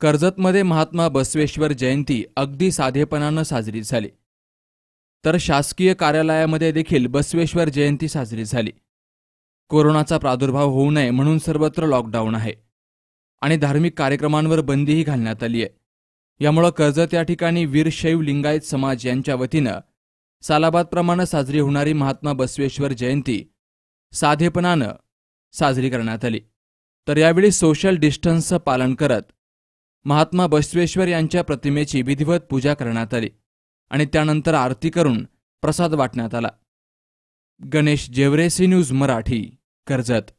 कर्जतमध्ये महात्मा बसवेश्वर जयंती अगदी साधेपणानं साजरी झाली तर शासकीय कार्यालयामध्ये देखील बसवेश्वर जयंती साजरी झाली कोरोनाचा प्रादुर्भाव होऊ नये म्हणून सर्वत्र लॉकडाऊन आहे आणि धार्मिक कार्यक्रमांवर बंदीही घालण्यात आली आहे यामुळं कर्जत या ठिकाणी वीर शैव लिंगायत समाज यांच्या वतीनं सालाबादप्रमाणे साजरी होणारी महात्मा बसवेश्वर जयंती साधेपणानं साजरी करण्यात आली तर यावेळी सोशल डिस्टन्सचं पालन करत महात्मा बसवेश्वर यांच्या प्रतिमेची विधिवत पूजा करण्यात आली आणि त्यानंतर आरती करून प्रसाद वाटण्यात आला गणेश जेवरेसी न्यूज मराठी कर्जत